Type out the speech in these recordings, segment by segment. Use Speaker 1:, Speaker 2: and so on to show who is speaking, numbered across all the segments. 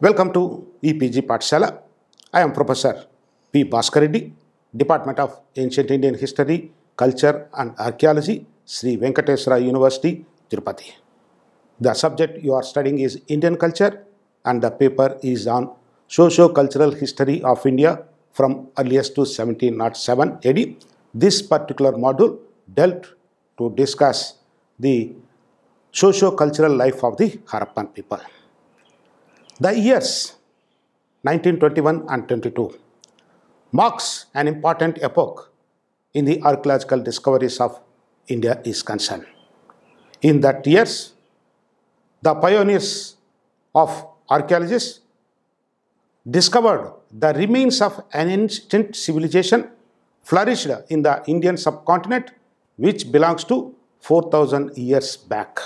Speaker 1: Welcome to EPG Patshala. I am Professor P. Bhaskareddy, Department of Ancient Indian History, Culture and Archaeology, Sri Venkateswara University, Tirupati. The subject you are studying is Indian culture and the paper is on socio-cultural history of India from earliest to 1707 AD. This particular module dealt to discuss the socio-cultural life of the Harappan people. The years 1921 and 22 marks an important epoch in the archaeological discoveries of India is concerned. In that years, the pioneers of archaeologists discovered the remains of an ancient civilization flourished in the Indian subcontinent which belongs to 4000 years back.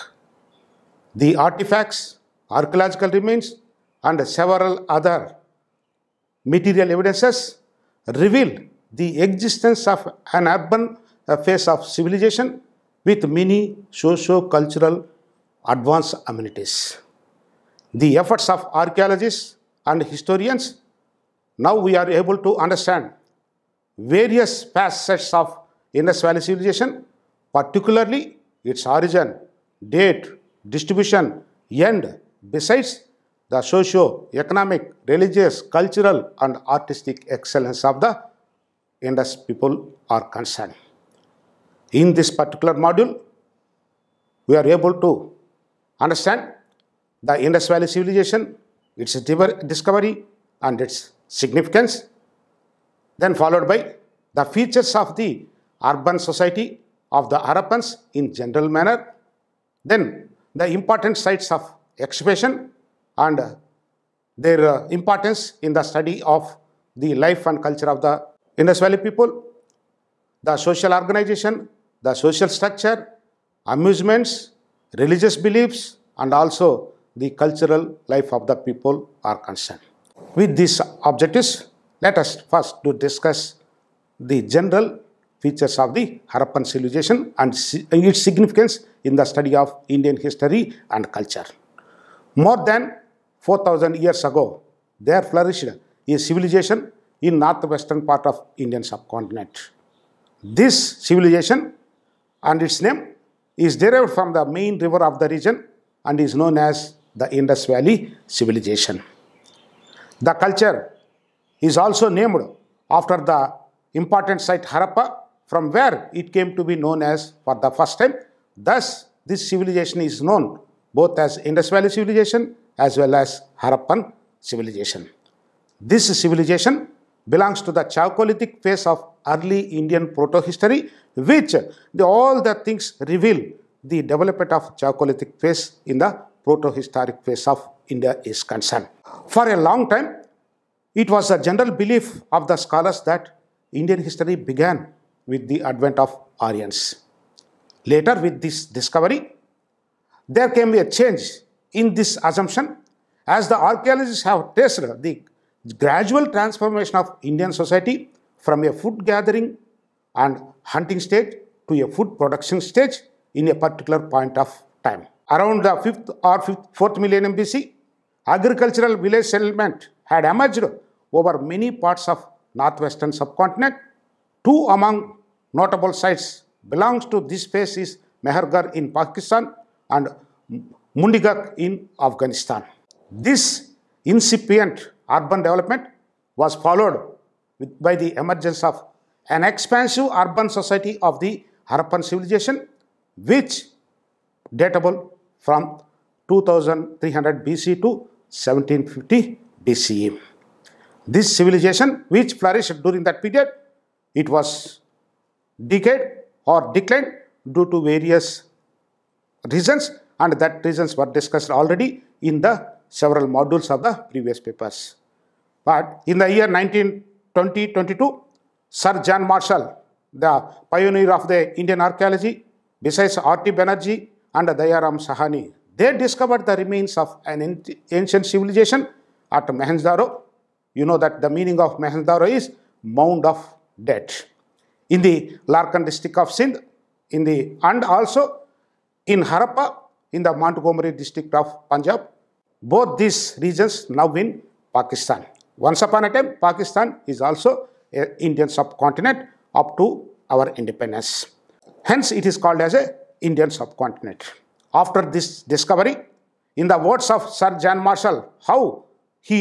Speaker 1: The artifacts, archaeological remains and several other material evidences reveal the existence of an urban phase of civilization with many socio-cultural advanced amenities. The efforts of archaeologists and historians, now we are able to understand various facets of Indus Valley civilization, particularly its origin, date, distribution, and besides the socio-economic, religious, cultural and artistic excellence of the Indus people are concerned. In this particular module, we are able to understand the Indus Valley civilization, its discovery and its significance, then followed by the features of the urban society of the Arapans in general manner, then the important sites of excavation, and their uh, importance in the study of the life and culture of the Indus Valley people, the social organization, the social structure, amusements, religious beliefs, and also the cultural life of the people are concerned. With these objectives, let us first to discuss the general features of the Harappan civilization and uh, its significance in the study of Indian history and culture. More than 4,000 years ago, there flourished a civilization in northwestern part of Indian subcontinent. This civilization and its name is derived from the main river of the region and is known as the Indus Valley civilization. The culture is also named after the important site Harappa from where it came to be known as for the first time. Thus, this civilization is known both as Indus Valley civilization as well as Harappan civilization. This civilization belongs to the Chalcolithic phase of early Indian protohistory, which the, all the things reveal the development of Chalcolithic phase in the protohistoric phase of India is concerned. For a long time, it was the general belief of the scholars that Indian history began with the advent of Aryans. Later, with this discovery, there came a change in this assumption, as the archaeologists have traced the gradual transformation of Indian society from a food gathering and hunting stage to a food production stage in a particular point of time. Around the 5th or 5th, 4th millennium BC, agricultural village settlement had emerged over many parts of northwestern subcontinent. Two among notable sites belongs to this phase is Mehargarh in Pakistan and Mundigak in Afghanistan. This incipient urban development was followed with, by the emergence of an expansive urban society of the Harappan civilization, which datable from 2300 BC to 1750 BCE. This civilization, which flourished during that period, it was decayed or declined due to various reasons and that reasons were discussed already in the several modules of the previous papers. But in the year 1920-22, Sir John Marshall, the pioneer of the Indian archaeology, besides R.T. Banerjee and Dayaram Sahani, they discovered the remains of an ancient civilization at mohenjo You know that the meaning of mohenjo is mound of death. In the Larkan district of Sindh, in the and also in Harappa in the Montgomery district of Punjab. Both these regions now in Pakistan. Once upon a time, Pakistan is also an Indian subcontinent up to our independence. Hence, it is called as a Indian subcontinent. After this discovery, in the words of Sir John Marshall, how he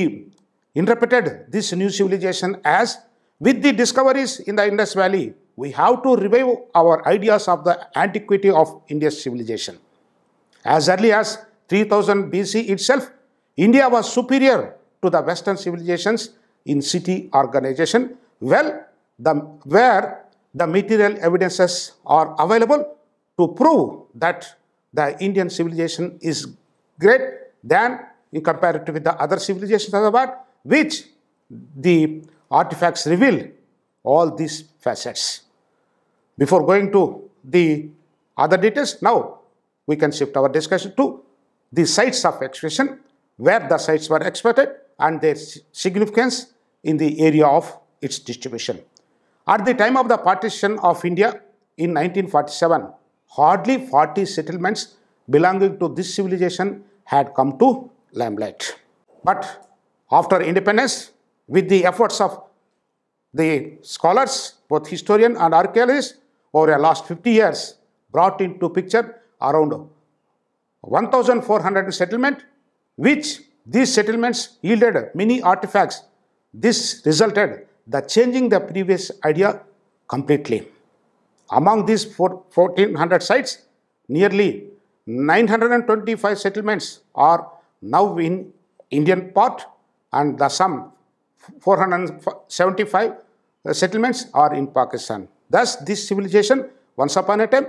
Speaker 1: interpreted this new civilization as, with the discoveries in the Indus Valley, we have to revive our ideas of the antiquity of India's civilization. As early as 3000 BC itself, India was superior to the Western civilizations in city organization, well, the, where the material evidences are available to prove that the Indian civilization is great than in comparison with the other civilizations of the world, which the artifacts reveal all these facets. Before going to the other details, now we can shift our discussion to the sites of expression, where the sites were expected and their significance in the area of its distribution. At the time of the partition of India in 1947, hardly 40 settlements belonging to this civilization had come to limelight. But after independence, with the efforts of the scholars, both historian and archaeologists, over the last 50 years, brought into picture around 1400 settlement which these settlements yielded many artifacts. This resulted the changing the previous idea completely. Among these 1400 sites, nearly 925 settlements are now in Indian part and the sum 475 uh, settlements are in Pakistan. Thus, this civilization once upon a time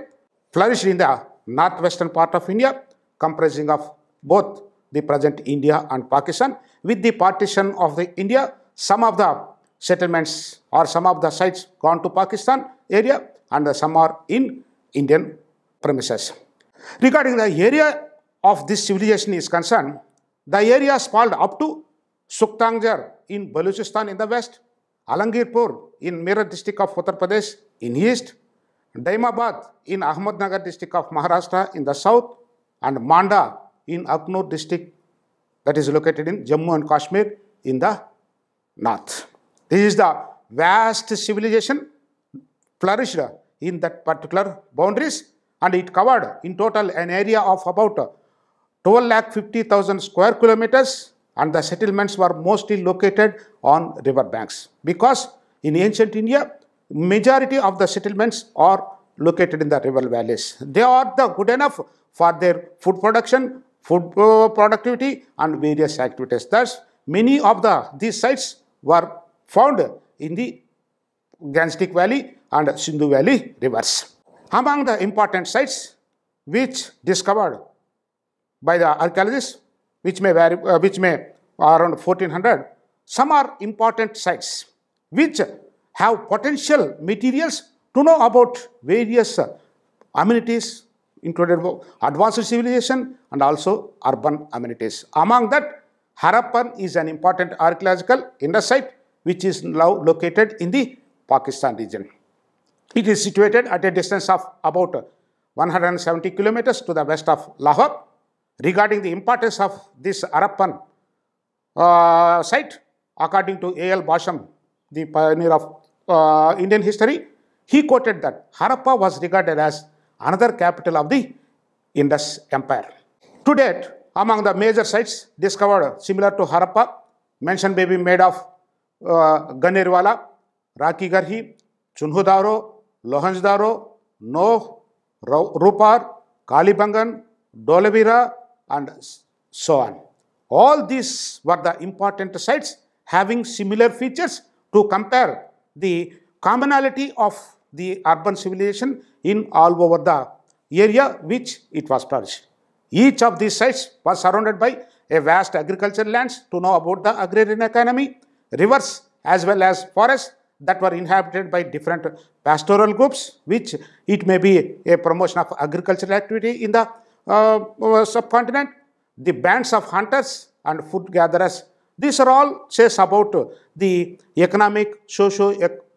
Speaker 1: flourished in the northwestern part of India, comprising of both the present India and Pakistan. With the partition of the India, some of the settlements or some of the sites gone to Pakistan area and some are in Indian premises. Regarding the area of this civilization is concerned, the area spanned up to Suktangjar in Balochistan in the west, Alangirpur in Meerut district of Uttar Pradesh in east, Daimabad in Ahmednagar district of Maharashtra in the south and Manda in Aknur district that is located in Jammu and Kashmir in the north. This is the vast civilization flourished in that particular boundaries and it covered in total an area of about 12,50,000 square kilometers and the settlements were mostly located on river banks because in ancient India Majority of the settlements are located in the river valleys. They are the good enough for their food production, food uh, productivity and various activities. Thus, many of the these sites were found in the Gangetic Valley and Sindhu Valley rivers. Among the important sites which discovered by the archaeologists, which may vary, uh, which may around 1400, some are important sites which have potential materials to know about various uh, amenities included advanced civilization and also urban amenities. Among that, Harappan is an important archaeological site which is now located in the Pakistan region. It is situated at a distance of about 170 kilometers to the west of Lahore. Regarding the importance of this Harappan uh, site, according to A.L. Basham, the pioneer of uh, Indian history, he quoted that Harappa was regarded as another capital of the Indus Empire. To date, among the major sites discovered similar to Harappa, mention may be made of uh, Ganirwala, Raki Garhi, Chunhudaro, Lohanjdaro, Noh, Rupar, Kalibangan, Dolevira, and so on. All these were the important sites having similar features to compare the commonality of the urban civilization in all over the area which it was flourished. Each of these sites was surrounded by a vast agricultural lands to know about the agrarian economy, rivers as well as forests that were inhabited by different pastoral groups which it may be a promotion of agricultural activity in the uh, subcontinent. The bands of hunters and food gatherers these are all says about the economic, socio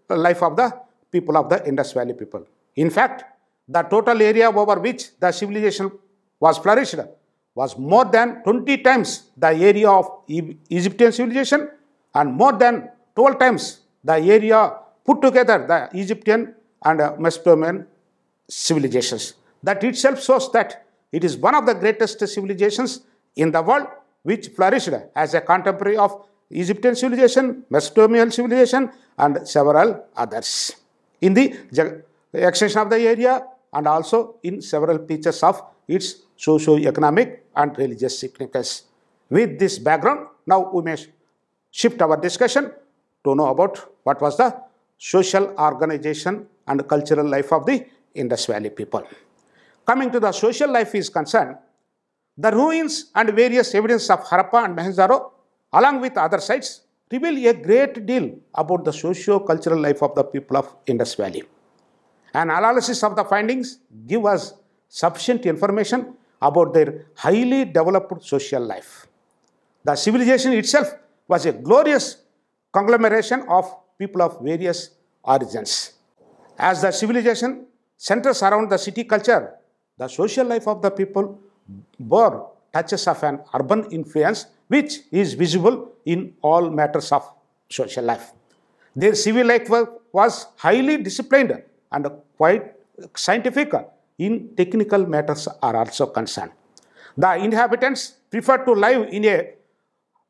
Speaker 1: life of the people of the Indus Valley people. In fact, the total area over which the civilization was flourished was more than 20 times the area of Egyptian civilization and more than 12 times the area put together the Egyptian and Mesopotamian civilizations. That itself shows that it is one of the greatest civilizations in the world which flourished as a contemporary of Egyptian civilization, Mesopotamian civilization and several others in the extension of the area and also in several features of its socio-economic and religious significance. With this background, now we may shift our discussion to know about what was the social organization and cultural life of the Indus Valley people. Coming to the social life is concerned, the ruins and various evidence of Harappa and mohenjo along with other sites, reveal a great deal about the socio-cultural life of the people of Indus Valley. An analysis of the findings give us sufficient information about their highly developed social life. The civilization itself was a glorious conglomeration of people of various origins. As the civilization centers around the city culture, the social life of the people bore touches of an urban influence which is visible in all matters of social life. Their civil life was highly disciplined and quite scientific in technical matters are also concerned. The inhabitants prefer to live in a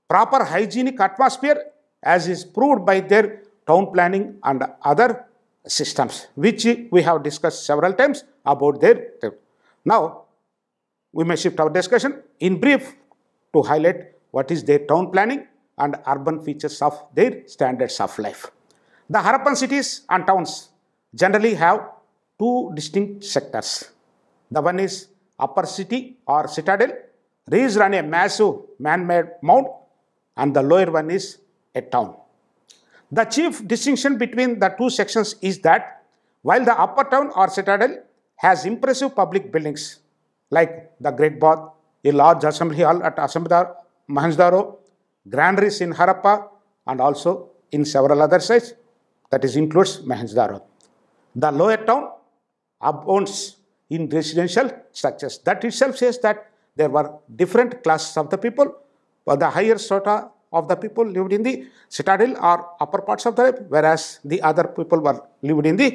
Speaker 1: proper hygienic atmosphere as is proved by their town planning and other systems which we have discussed several times about their. Now, we may shift our discussion in brief to highlight what is their town planning and urban features of their standards of life. The Harappan cities and towns generally have two distinct sectors. The one is upper city or citadel, raised on a massive man-made mound, and the lower one is a town. The chief distinction between the two sections is that while the upper town or citadel has impressive public buildings, like the Great Bath, a large assembly hall at Asambadar, mohenjo granaries in Harappa, and also in several other sites, that is includes mohenjo The lower town abounds in residential structures. That itself says that there were different classes of the people. but the higher strata of the people lived in the citadel or upper parts of the life, whereas the other people were lived in the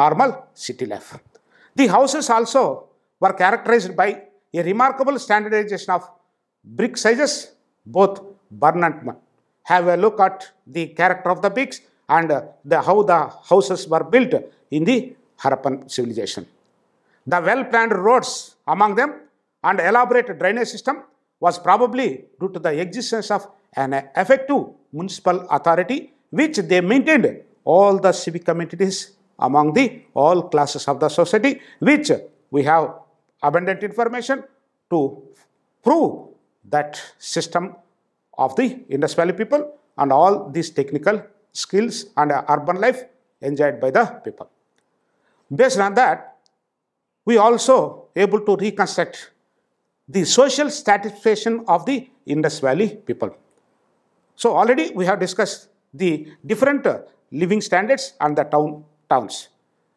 Speaker 1: normal city life. The houses also were characterized by a remarkable standardization of brick sizes, both burn and mud. Have a look at the character of the bricks and uh, the, how the houses were built in the Harappan civilization. The well-planned roads among them and elaborate drainage system was probably due to the existence of an effective municipal authority which they maintained all the civic communities among the all classes of the society which we have abundant information to prove that system of the Indus Valley people and all these technical skills and urban life enjoyed by the people. Based on that, we also able to reconstruct the social stratification of the Indus Valley people. So already we have discussed the different living standards and the town towns.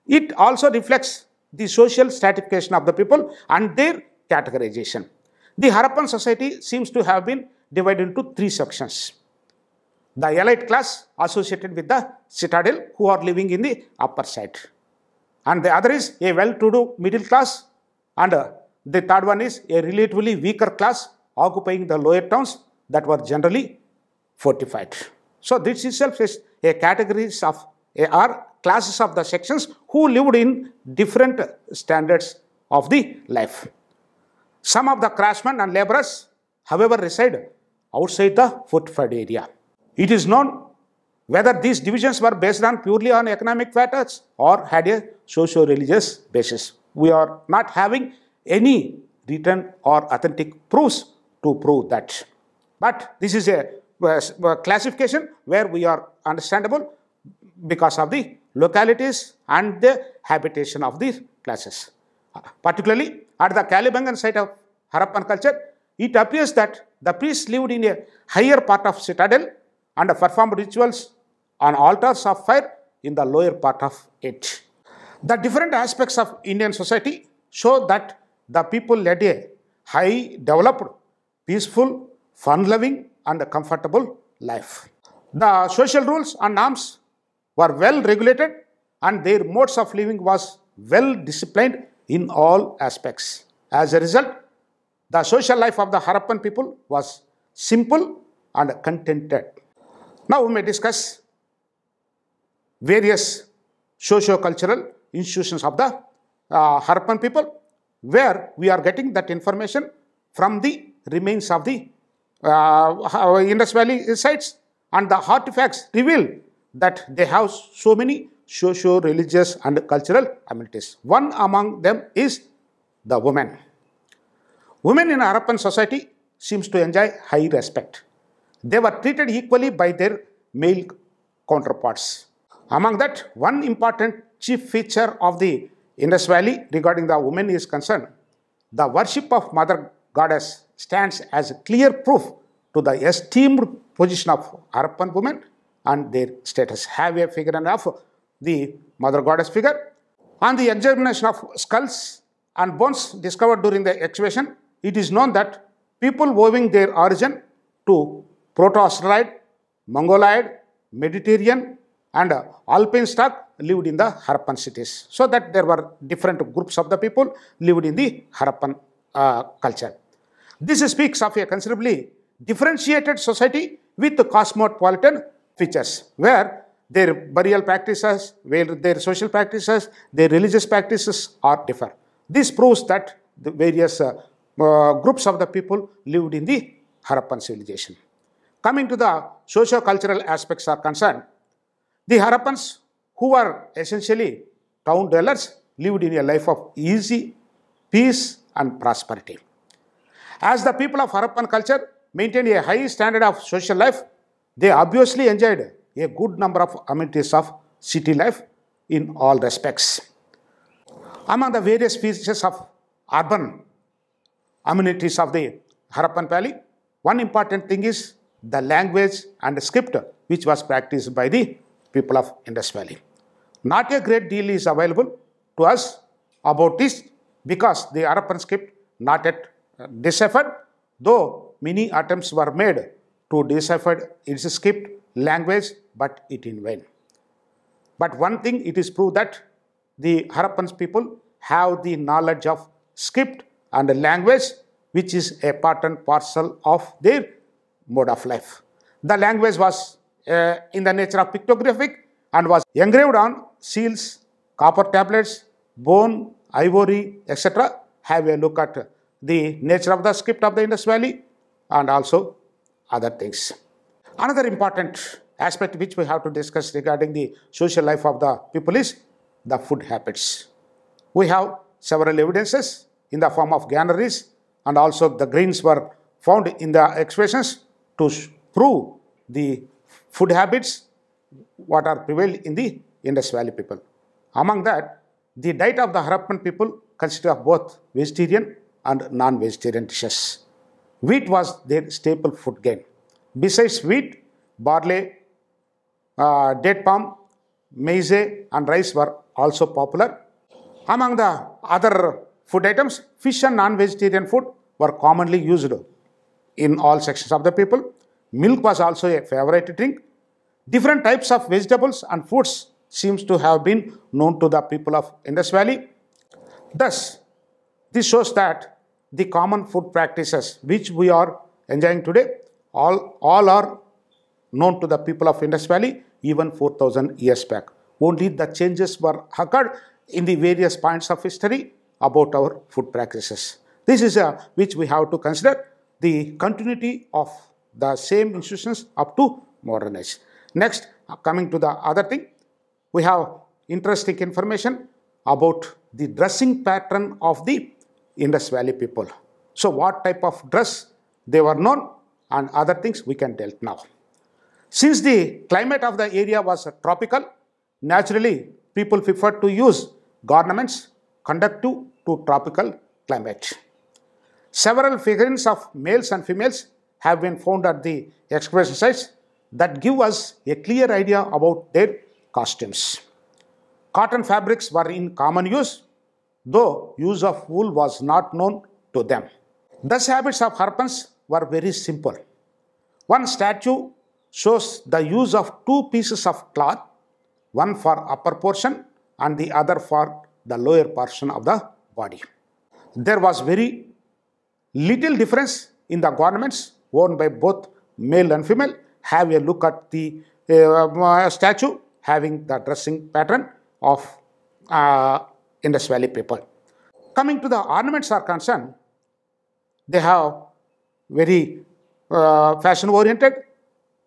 Speaker 1: It also reflects the social stratification of the people and their categorization. The Harappan society seems to have been divided into three sections. The elite class associated with the citadel who are living in the upper side. And the other is a well-to-do middle class and uh, the third one is a relatively weaker class occupying the lower towns that were generally fortified. So this itself is a categories of are classes of the sections who lived in different standards of the life. Some of the craftsmen and laborers, however, reside outside the fortified area. It is known whether these divisions were based on purely on economic factors or had a socio-religious basis. We are not having any written or authentic proofs to prove that. But this is a classification where we are understandable because of the localities and the habitation of these classes. Particularly at the Kalibangan site of Harappan culture, it appears that the priests lived in a higher part of citadel and performed rituals on altars of fire in the lower part of it. The different aspects of Indian society show that the people led a high, developed, peaceful, fun-loving and comfortable life. The social rules and norms were well regulated and their modes of living was well disciplined in all aspects. As a result, the social life of the Harappan people was simple and contented. Now we may discuss various socio-cultural institutions of the uh, Harappan people where we are getting that information from the remains of the uh, Indus Valley sites and the artifacts revealed that they have so many socio religious and cultural amenities. One among them is the woman. Women in Arapan society seems to enjoy high respect. They were treated equally by their male counterparts. Among that, one important chief feature of the Indus Valley regarding the women is concerned, the worship of Mother Goddess stands as clear proof to the esteemed position of Arapan women and their status. Have a figure of the mother goddess figure. On the examination of skulls and bones discovered during the excavation, it is known that people owing their origin to Proto-Australite, Mongoloid, Mediterranean and Alpine stock lived in the Harappan cities. So that there were different groups of the people lived in the Harappan uh, culture. This speaks of a considerably differentiated society with cosmopolitan features where their burial practices, where their social practices, their religious practices are differ. This proves that the various uh, uh, groups of the people lived in the Harappan civilization. Coming to the socio-cultural aspects are concerned, the Harappans, who were essentially town dwellers, lived in a life of easy, peace and prosperity. As the people of Harappan culture maintained a high standard of social life, they obviously enjoyed a good number of amenities of city life in all respects. Among the various features of urban amenities of the Harappan Valley, one important thing is the language and script which was practiced by the people of Indus Valley. Not a great deal is available to us about this because the Harappan script not yet deciphered, though many attempts were made to decipher its script, language, but it in vain. But one thing it is proved that the Harappans people have the knowledge of script and language which is a part and parcel of their mode of life. The language was uh, in the nature of pictographic and was engraved on seals, copper tablets, bone, ivory, etc. Have a look at the nature of the script of the Indus Valley and also other things. Another important aspect which we have to discuss regarding the social life of the people is the food habits. We have several evidences in the form of granaries and also the grains were found in the excavations to prove the food habits what are prevailed in the Indus Valley people. Among that, the diet of the Harappan people consists of both vegetarian and non-vegetarian dishes. Wheat was their staple food grain. Besides wheat, barley, uh, date palm, maize and rice were also popular. Among the other food items, fish and non-vegetarian food were commonly used in all sections of the people. Milk was also a favorite drink. Different types of vegetables and fruits seems to have been known to the people of Indus Valley. Thus, this shows that the common food practices which we are enjoying today, all, all are known to the people of Indus Valley even 4000 years back. Only the changes were occurred in the various points of history about our food practices. This is a, which we have to consider the continuity of the same institutions up to modern age. Next, uh, coming to the other thing, we have interesting information about the dressing pattern of the Indus Valley people. So what type of dress they were known and other things we can tell now. Since the climate of the area was tropical, naturally people preferred to use garments conductive to tropical climate. Several figurines of males and females have been found at the excavation sites that give us a clear idea about their costumes. Cotton fabrics were in common use though use of wool was not known to them. Thus habits of harpans were very simple. One statue shows the use of two pieces of cloth, one for upper portion and the other for the lower portion of the body. There was very little difference in the garments worn by both male and female. Have a look at the uh, um, uh statue having the dressing pattern of uh, Indus Valley people. Coming to the ornaments are concerned, they have very uh, fashion oriented.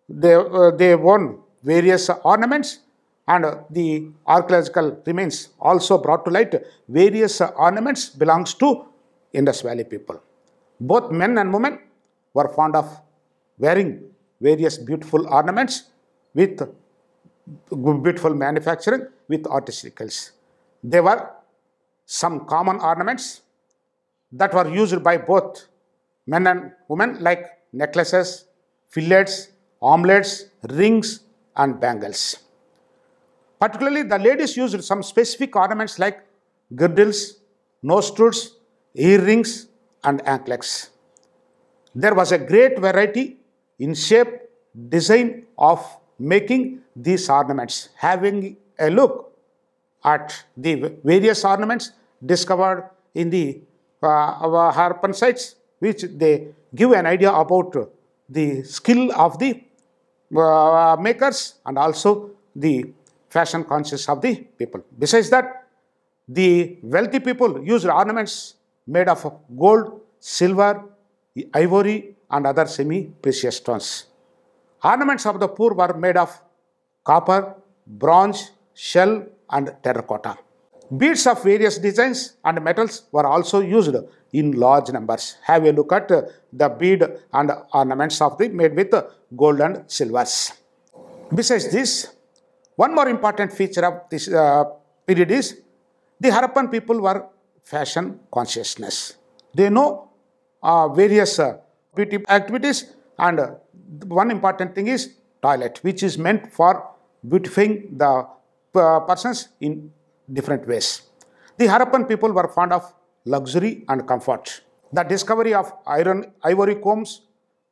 Speaker 1: They, uh, they worn various ornaments and the archaeological remains also brought to light various ornaments belongs to Indus Valley people. Both men and women were fond of wearing various beautiful ornaments with beautiful manufacturing with artisticals. They were some common ornaments that were used by both men and women like necklaces, fillets, armlets, rings and bangles. Particularly the ladies used some specific ornaments like girdles, nose studs, earrings and anklets. There was a great variety in shape, design of making these ornaments. Having a look at the various ornaments discovered in the uh, sites, which they give an idea about the skill of the uh, makers and also the fashion conscious of the people. Besides that, the wealthy people used ornaments made of gold, silver, ivory and other semi-precious stones. Ornaments of the poor were made of copper, bronze, shell, and terracotta. Beads of various designs and metals were also used in large numbers. Have a look at the bead and ornaments of the made with gold and silvers. Besides this, one more important feature of this uh, period is the Harappan people were fashion consciousness. They know uh, various uh, beauty activities and one important thing is toilet which is meant for beautifying the persons in different ways. The Harappan people were fond of luxury and comfort. The discovery of iron, ivory combs,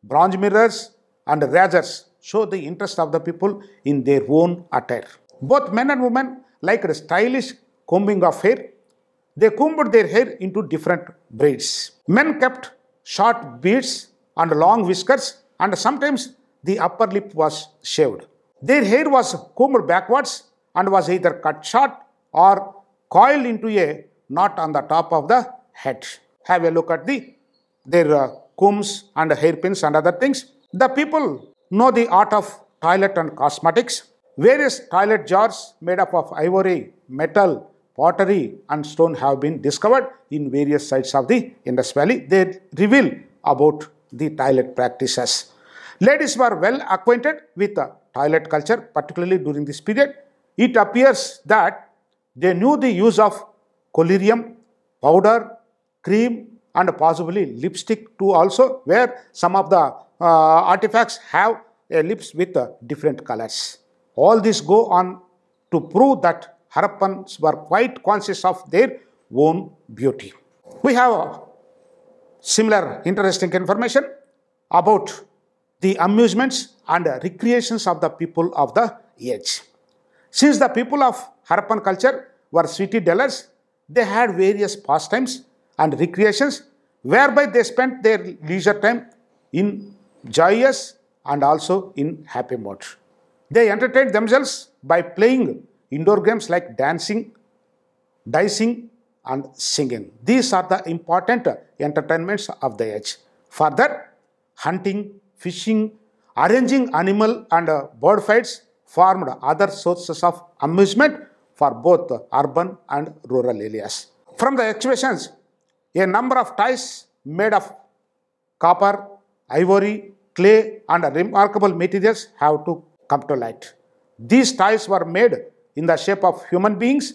Speaker 1: bronze mirrors and razors show the interest of the people in their own attire. Both men and women liked a stylish combing of hair. They combed their hair into different braids. Men kept short beards and long whiskers and sometimes the upper lip was shaved. Their hair was combed backwards and was either cut short or coiled into a knot on the top of the head. Have a look at the their uh, combs and hairpins and other things. The people know the art of toilet and cosmetics. Various toilet jars made up of ivory, metal, pottery and stone have been discovered in various sites of the Indus Valley. They reveal about the toilet practices. Ladies were well acquainted with the toilet culture, particularly during this period it appears that they knew the use of collyrium, powder, cream and possibly lipstick too also where some of the uh, artifacts have a lips with uh, different colors. All this go on to prove that Harappans were quite conscious of their own beauty. We have similar interesting information about the amusements and recreations of the people of the age. Since the people of Harappan culture were city dwellers, they had various pastimes and recreations whereby they spent their leisure time in joyous and also in happy mode. They entertained themselves by playing indoor games like dancing, dicing and singing. These are the important entertainments of the age. Further, hunting, fishing, arranging animal and bird fights formed other sources of amusement for both urban and rural areas. From the excavations, a number of ties made of copper, ivory, clay and remarkable materials have to come to light. These ties were made in the shape of human beings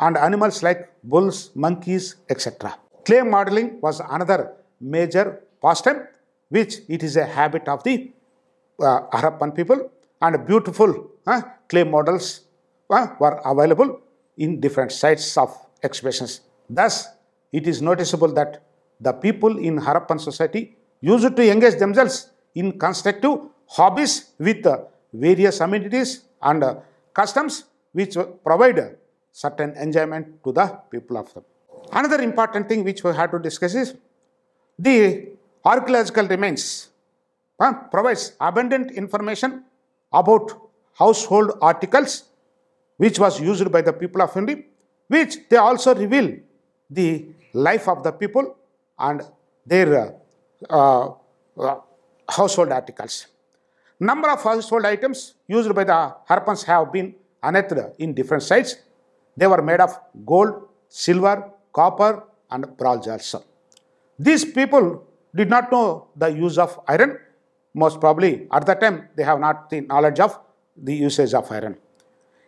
Speaker 1: and animals like bulls, monkeys, etc. Clay modeling was another major pastime which it is a habit of the uh, Harappan people and beautiful uh, clay models uh, were available in different sites of excavations. Thus, it is noticeable that the people in Harappan society used to engage themselves in constructive hobbies with uh, various amenities and customs which provide certain enjoyment to the people of them. Another important thing which we had to discuss is the archaeological remains provides abundant information about household articles which was used by the people of India, which they also reveal the life of the people and their uh, uh, uh, household articles. Number of household items used by the Harpans have been unearthed in different sites. They were made of gold, silver, copper and bronze also. These people did not know the use of iron most probably at that time they have not the knowledge of the usage of iron.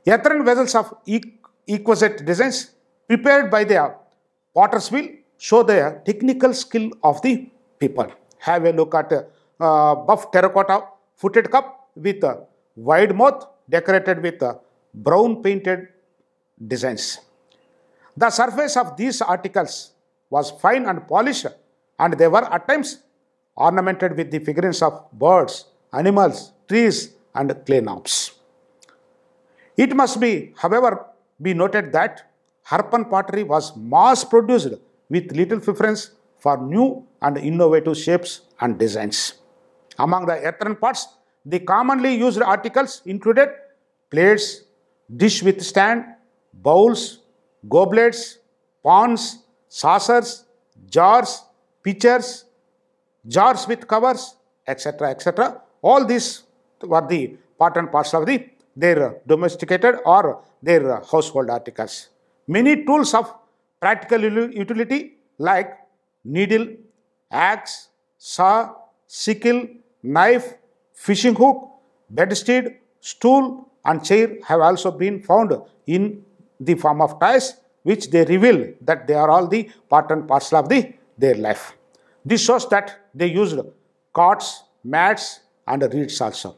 Speaker 1: Earthen vessels of exquisite designs prepared by the potter's wheel show the technical skill of the people. Have a look at a uh, buff terracotta footed cup with a wide mouth decorated with uh, brown painted designs. The surface of these articles was fine and polished and they were at times ornamented with the figurines of birds, animals, trees and clay knobs. It must be, however, be noted that Harpan pottery was mass produced with little preference for new and innovative shapes and designs. Among the earthen pots, the commonly used articles included plates, dish with stand, bowls, goblets, ponds, saucers, jars, pitchers, jars with covers, etc. etc. All these were the part and parcel of the, their domesticated or their household articles. Many tools of practical utility like needle, axe, saw, sickle, knife, fishing hook, bedstead, stool and chair have also been found in the form of ties which they reveal that they are all the part and parcel of the, their life. This shows that they used cots, mats and reeds also.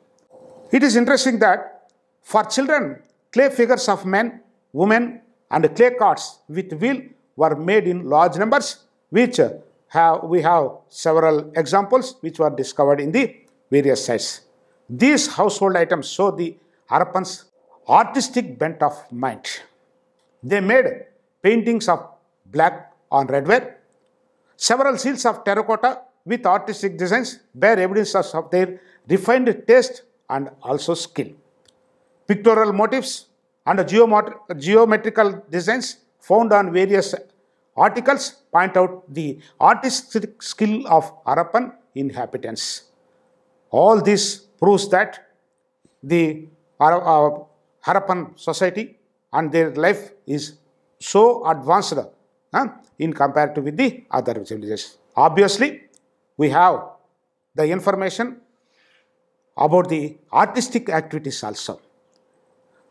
Speaker 1: It is interesting that for children, clay figures of men, women and clay cots with wheel were made in large numbers which uh, have, we have several examples which were discovered in the various sites. These household items show the Harappan's artistic bent of mind. They made paintings of black on redware, several seals of terracotta with artistic designs bear evidences of their refined taste and also skill. Pictorial motifs and geometrical designs found on various articles point out the artistic skill of Harappan inhabitants. All this proves that the uh, Harappan society and their life is so advanced in compared to with the other civilizations. Obviously, we have the information about the artistic activities also.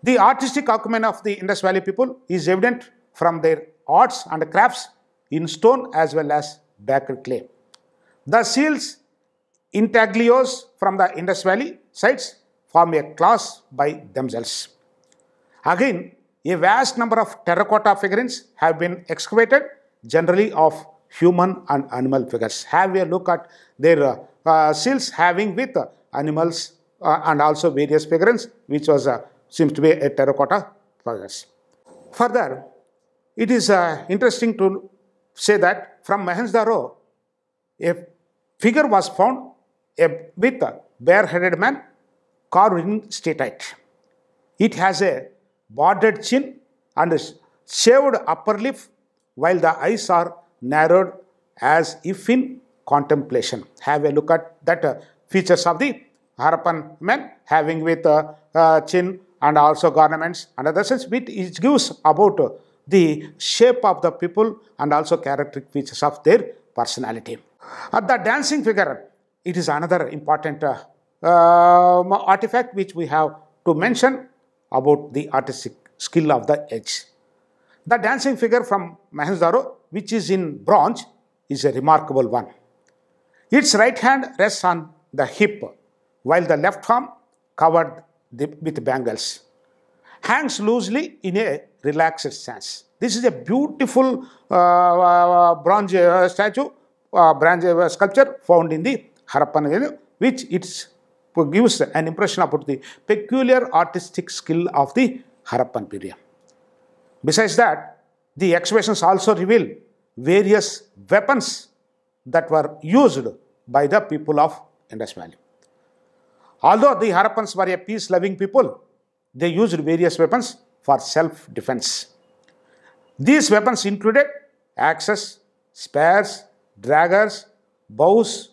Speaker 1: The artistic acumen of the Indus Valley people is evident from their arts and crafts in stone as well as baked clay. The seals intaglios from the Indus Valley sites form a class by themselves. Again, a vast number of terracotta figurines have been excavated, generally of human and animal figures. Have a look at their uh, uh seals having with uh, animals uh, and also various figures, which was seems to be a terracotta figures. Further, it is interesting to say that from Mahendra a figure was found with a bare-headed man carved in statite. It has a bordered chin and a shaved upper lip while the eyes are narrowed as if in contemplation. Have a look at that uh, features of the Harappan men having with uh, uh, chin and also garments and other sense which gives about uh, the shape of the people and also characteristic features of their personality. At the dancing figure, it is another important uh, um, artifact which we have to mention about the artistic skill of the age. The dancing figure from mohenjo which is in bronze, is a remarkable one. Its right hand rests on the hip, while the left arm, covered with bangles, hangs loosely in a relaxed stance. This is a beautiful uh, uh bronze uh, statue, uh, bronze uh, sculpture found in the Harappan area, which gives an impression about the peculiar artistic skill of the Harappan period. Besides that, the excavations also reveal various weapons that were used by the people of Indus Valley. Although the Harappans were a peace-loving people, they used various weapons for self-defense. These weapons included axes, spears, daggers, bows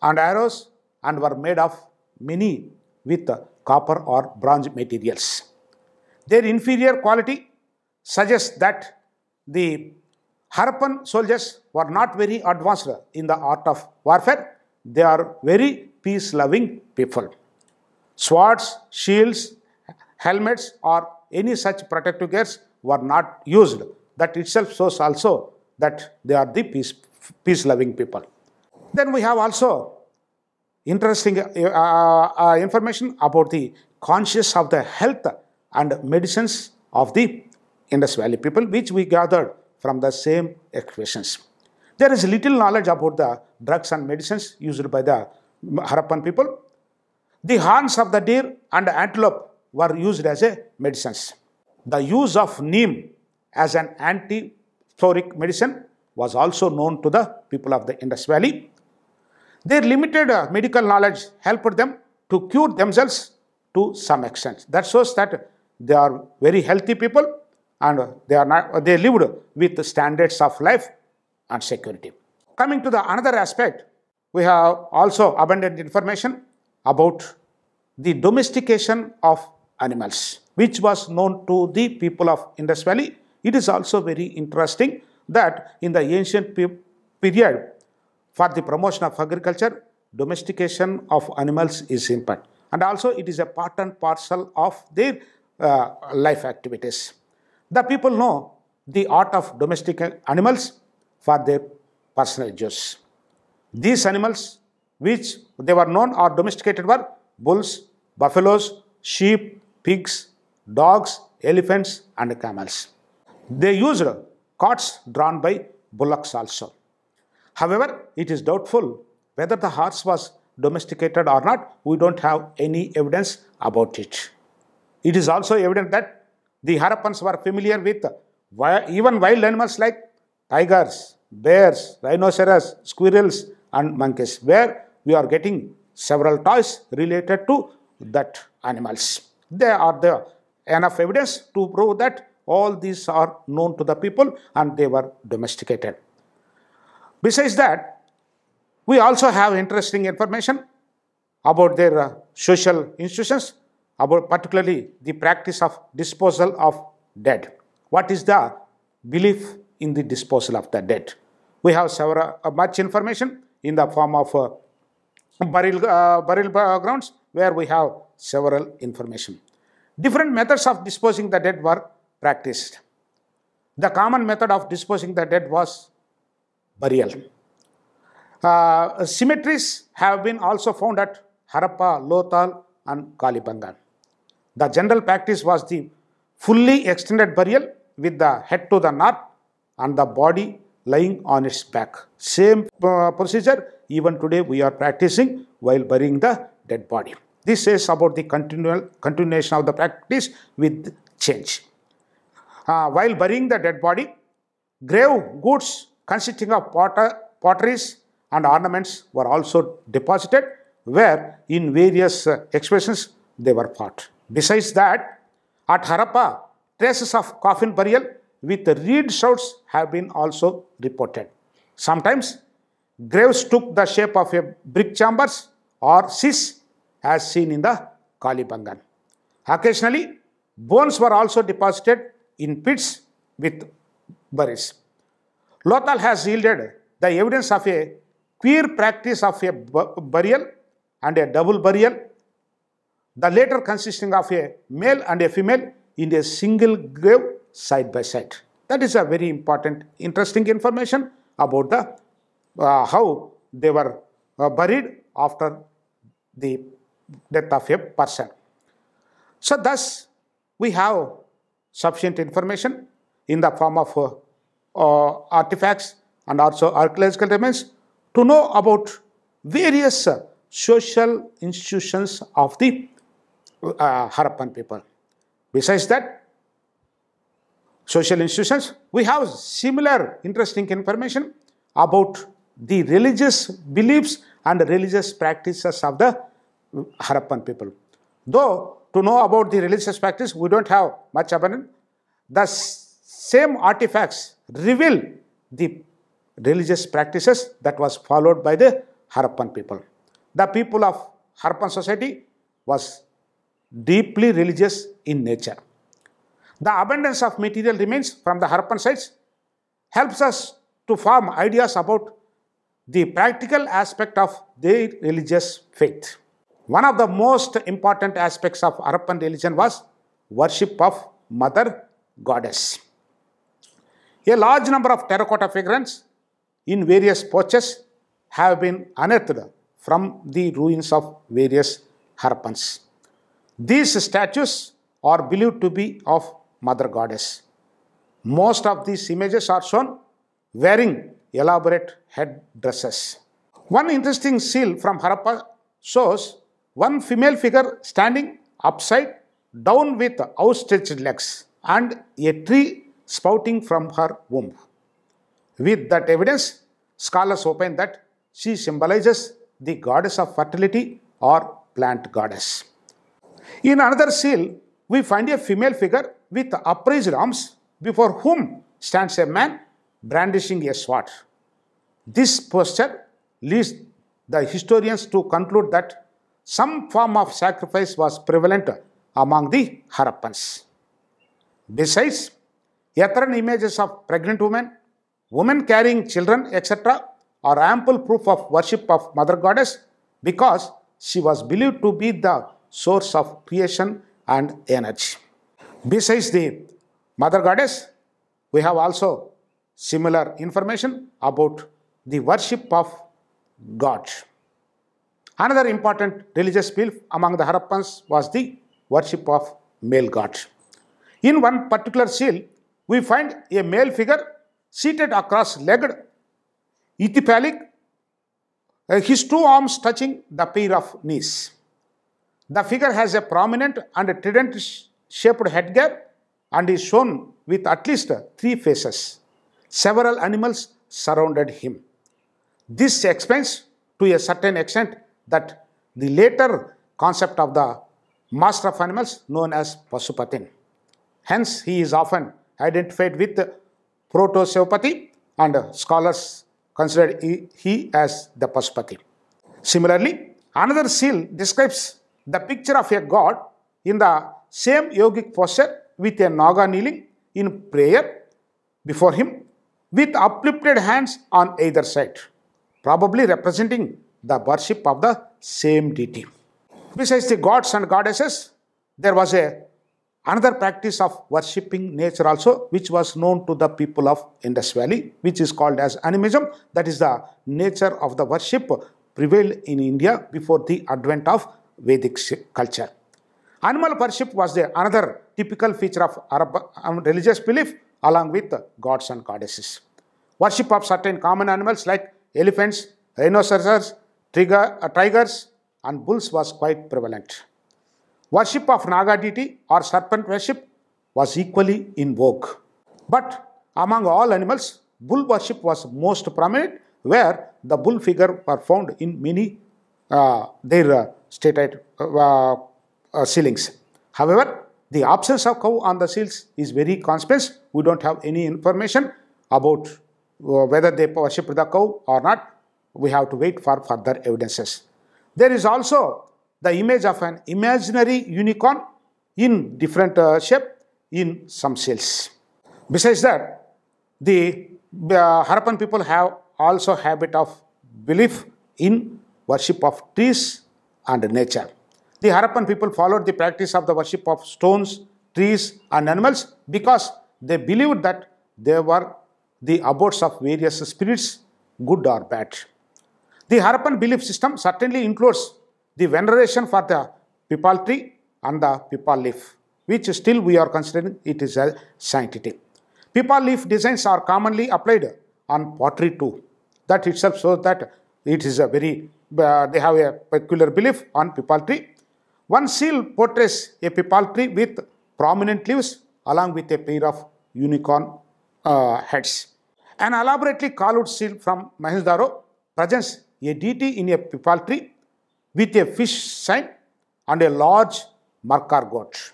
Speaker 1: and arrows and were made of many with copper or bronze materials. Their inferior quality suggests that the Harappan soldiers were not very advanced in the art of warfare. They are very peace-loving people. Swords, shields, helmets or any such protective gears were not used. That itself shows also that they are the peace, peace-loving people. Then we have also interesting uh, uh, uh information about the conscious of the health and medicines of the Indus Valley people, which we gathered from the same equations. There is little knowledge about the drugs and medicines used by the Harappan people. The horns of the deer and antelope were used as a medicines. The use of neem as an antipleurotic medicine was also known to the people of the Indus Valley. Their limited uh, medical knowledge helped them to cure themselves to some extent. That shows that they are very healthy people and they are not they lived with standards of life and security. Coming to the another aspect, we have also abundant information about the domestication of animals, which was known to the people of Indus Valley. It is also very interesting that in the ancient period, for the promotion of agriculture, domestication of animals is important. And also it is a part and parcel of their uh, life activities. The people know the art of domestic animals for their personal use. These animals, which they were known or domesticated, were bulls, buffaloes, sheep, pigs, dogs, elephants, and camels. They used carts drawn by bullocks also. However, it is doubtful whether the horse was domesticated or not. We don't have any evidence about it. It is also evident that the Harappans were familiar with even wild animals like tigers, bears, rhinoceros, squirrels and monkeys where we are getting several toys related to that animals. There are the enough evidence to prove that all these are known to the people and they were domesticated. Besides that, we also have interesting information about their uh, social institutions about particularly the practice of disposal of dead. What is the belief in the disposal of the dead? We have several uh, much information in the form of uh, burial, uh, burial uh, grounds where we have several information. Different methods of disposing the dead were practiced. The common method of disposing the dead was burial. Uh, cemeteries have been also found at Harappa, Lothal and Kalibangan. The general practice was the fully extended burial with the head to the north and the body lying on its back. Same uh, procedure even today we are practicing while burying the dead body. This says about the continual continuation of the practice with change. Uh, while burying the dead body, grave goods consisting of potter, potteries and ornaments were also deposited where in various uh, expressions they were part. Besides that, at Harappa, traces of coffin burial with reed shrouds have been also reported. Sometimes graves took the shape of a brick chambers or cis as seen in the Kalibangan. Occasionally, bones were also deposited in pits with buries. Lothal has yielded the evidence of a queer practice of a burial and a double burial the latter consisting of a male and a female in a single grave side by side. That is a very important, interesting information about the uh, how they were uh, buried after the death of a person. So thus, we have sufficient information in the form of uh, uh artifacts and also archaeological remains to know about various uh, social institutions of the uh, Harappan people. Besides that, social institutions, we have similar interesting information about the religious beliefs and religious practices of the Harappan people. Though to know about the religious practice, we don't have much abundance. The same artifacts reveal the religious practices that was followed by the Harappan people. The people of Harappan society was deeply religious in nature. The abundance of material remains from the Harappan sites helps us to form ideas about the practical aspect of their religious faith. One of the most important aspects of Harappan religion was worship of Mother Goddess. A large number of terracotta figurines in various pouches have been unearthed from the ruins of various Harappans. These statues are believed to be of Mother Goddess. Most of these images are shown wearing elaborate head dresses. One interesting seal from Harappa shows one female figure standing upside down with outstretched legs and a tree spouting from her womb. With that evidence, scholars opine that she symbolizes the goddess of fertility or plant goddess. In another seal, we find a female figure with upraised arms before whom stands a man brandishing a sword. This posture leads the historians to conclude that some form of sacrifice was prevalent among the Harappans. Besides, Yatran images of pregnant women, women carrying children, etc. are ample proof of worship of Mother Goddess because she was believed to be the source of creation and energy. Besides the mother goddess, we have also similar information about the worship of God. Another important religious belief among the Harappans was the worship of male god. In one particular seal, we find a male figure seated across legged, ithyphallic, uh, his two arms touching the pair of knees. The figure has a prominent and trident shaped headgear and is shown with at least three faces. Several animals surrounded him. This explains to a certain extent that the later concept of the master of animals known as Pasupatin. Hence, he is often identified with Proto-Sevapati and scholars consider he as the Pasupati. Similarly, another seal describes the picture of a god in the same yogic posture with a naga kneeling in prayer before him with uplifted hands on either side, probably representing the worship of the same deity. Besides the gods and goddesses, there was a another practice of worshipping nature also, which was known to the people of Indus Valley, which is called as animism. That is the nature of the worship prevailed in India before the advent of Vedic culture. Animal worship was the another typical feature of Arab um, religious belief along with gods and goddesses. Worship of certain common animals like elephants, rhinoceroses, trigger, uh, tigers and bulls was quite prevalent. Worship of Naga deity or serpent worship was equally in vogue. But among all animals, bull worship was most prominent where the bull figure were found in many uh, their uh, statite uh, uh, uh, ceilings. However, the absence of cow on the seals is very conspicuous. We don't have any information about whether they worship the cow or not. We have to wait for further evidences. There is also the image of an imaginary unicorn in different uh, shape in some seals. Besides that, the uh, Harappan people have also habit of belief in worship of trees and nature. The Harappan people followed the practice of the worship of stones, trees and animals because they believed that they were the abodes of various spirits, good or bad. The Harappan belief system certainly includes the veneration for the pipal tree and the pipal leaf, which still we are considering it is a sanctity. Pipal leaf designs are commonly applied on pottery too. That itself shows that it is a very they have a peculiar belief on pipal tree. One seal portrays a pipal tree with prominent leaves along with a pair of unicorn uh, heads. An elaborately carved seal from Mahindaro presents a deity in a pipal tree with a fish sign and a large Markar goat.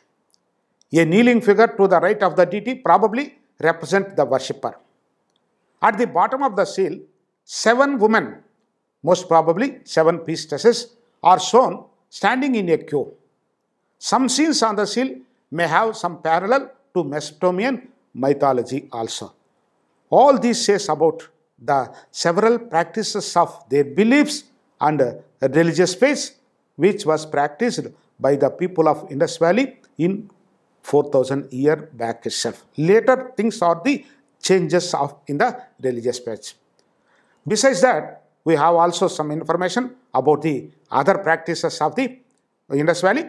Speaker 1: A kneeling figure to the right of the deity probably represents the worshipper. At the bottom of the seal, seven women most probably seven priestesses, are shown standing in a queue. Some scenes on the seal may have some parallel to Mesopotamian mythology also. All this says about the several practices of their beliefs and religious faith which was practiced by the people of Indus Valley in 4000 year back itself. Later things are the changes of in the religious faith. Besides that, we have also some information about the other practices of the Indus Valley.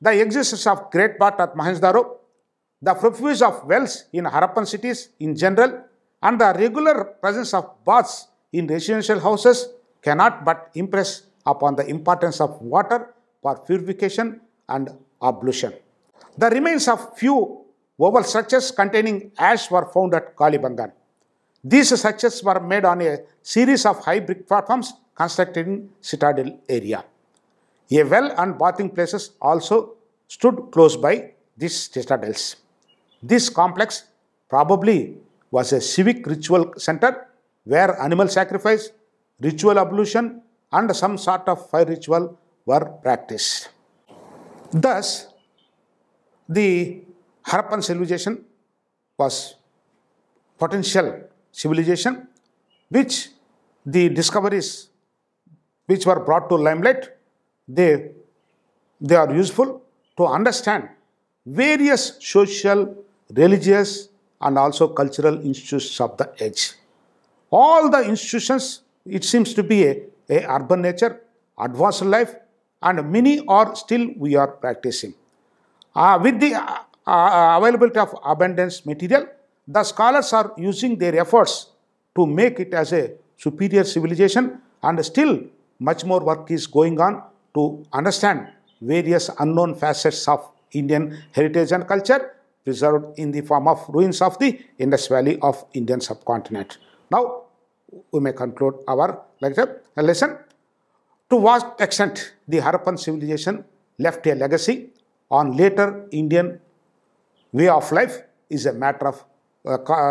Speaker 1: The existence of great part at Mohenjo-daro, the profuge of wells in Harappan cities in general, and the regular presence of baths in residential houses cannot but impress upon the importance of water for purification and ablution. The remains of few oval structures containing ash were found at Kalibangan. These structures were made on a series of high brick platforms constructed in citadel area. A well and bathing places also stood close by these citadels. This complex probably was a civic ritual center where animal sacrifice, ritual ablution and some sort of fire ritual were practiced. Thus, the Harappan civilization was potential civilization which the discoveries which were brought to limelight, they, they are useful to understand various social, religious and also cultural institutions of the age. All the institutions, it seems to be a, a urban nature, advanced life and many are still we are practicing. Uh, with the uh, uh, availability of abundance material, the scholars are using their efforts to make it as a superior civilization and still much more work is going on to understand various unknown facets of Indian heritage and culture preserved in the form of ruins of the Indus Valley of Indian subcontinent. Now, we may conclude our lecture lesson. To what extent the Harappan civilization left a legacy on later Indian way of life is a matter of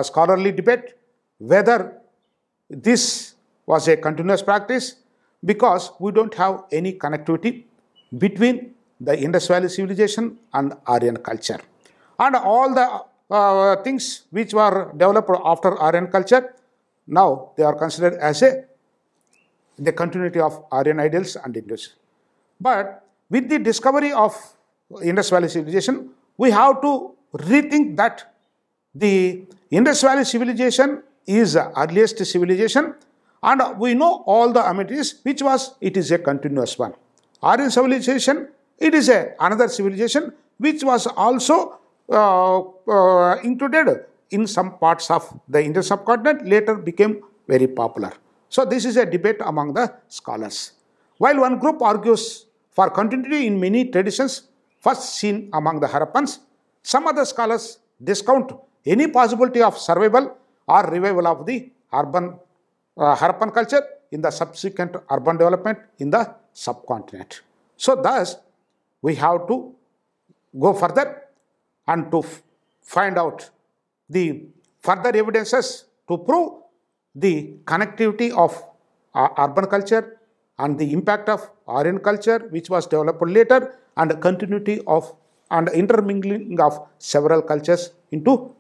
Speaker 1: scholarly debate whether this was a continuous practice because we don't have any connectivity between the Indus Valley civilization and Aryan culture. And all the uh, things which were developed after Aryan culture, now they are considered as a the continuity of Aryan ideals and Indus. But with the discovery of Indus Valley civilization, we have to rethink that the Indus Valley civilization is the earliest civilization and we know all the amenities which was it is a continuous one. Aryan civilization, it is a another civilization which was also uh, uh, included in some parts of the Indian subcontinent later became very popular. So this is a debate among the scholars. While one group argues for continuity in many traditions first seen among the Harappans, some other scholars discount any possibility of survival or revival of the urban uh, Harappan culture in the subsequent urban development in the subcontinent. So thus, we have to go further and to find out the further evidences to prove the connectivity of uh, urban culture and the impact of Aryan culture which was developed later and continuity of and intermingling of several cultures into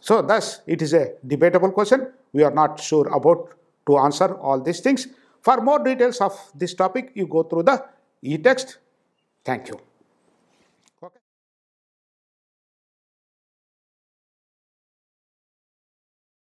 Speaker 1: so thus it is a debatable question. We are not sure about to answer all these things. For more details of this topic, you go through the e-text. Thank you.